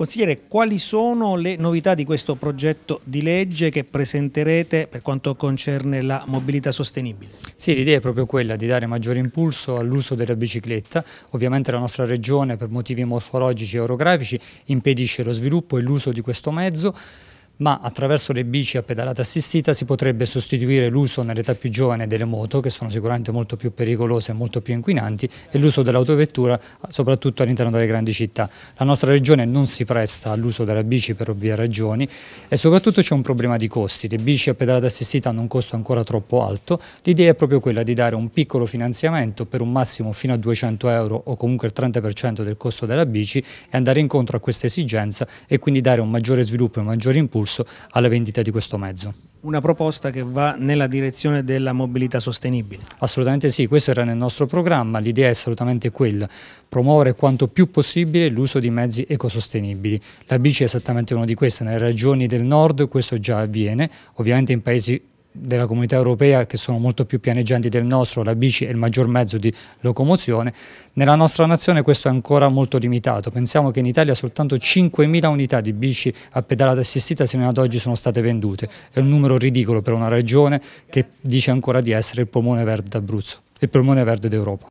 Consigliere, quali sono le novità di questo progetto di legge che presenterete per quanto concerne la mobilità sostenibile? Sì, l'idea è proprio quella di dare maggiore impulso all'uso della bicicletta. Ovviamente la nostra regione per motivi morfologici e orografici impedisce lo sviluppo e l'uso di questo mezzo ma attraverso le bici a pedalata assistita si potrebbe sostituire l'uso nell'età più giovane delle moto, che sono sicuramente molto più pericolose e molto più inquinanti, e l'uso dell'autovettura soprattutto all'interno delle grandi città. La nostra regione non si presta all'uso della bici per ovvie ragioni e soprattutto c'è un problema di costi. Le bici a pedalata assistita hanno un costo ancora troppo alto. L'idea è proprio quella di dare un piccolo finanziamento per un massimo fino a 200 euro o comunque il 30% del costo della bici e andare incontro a questa esigenza e quindi dare un maggiore sviluppo e un maggiore impulso impulso alla vendita di questo mezzo. Una proposta che va nella direzione della mobilità sostenibile. Assolutamente sì, questo era nel nostro programma, l'idea è assolutamente quella, promuovere quanto più possibile l'uso di mezzi ecosostenibili. La bici è esattamente una di queste, nelle regioni del nord questo già avviene, ovviamente in paesi della comunità europea che sono molto più pianeggianti del nostro, la bici è il maggior mezzo di locomozione, nella nostra nazione questo è ancora molto limitato, pensiamo che in Italia soltanto 5.000 unità di bici a pedalata assistita sino ad oggi sono state vendute, è un numero ridicolo per una regione che dice ancora di essere il polmone verde d'Abruzzo, il polmone verde d'Europa.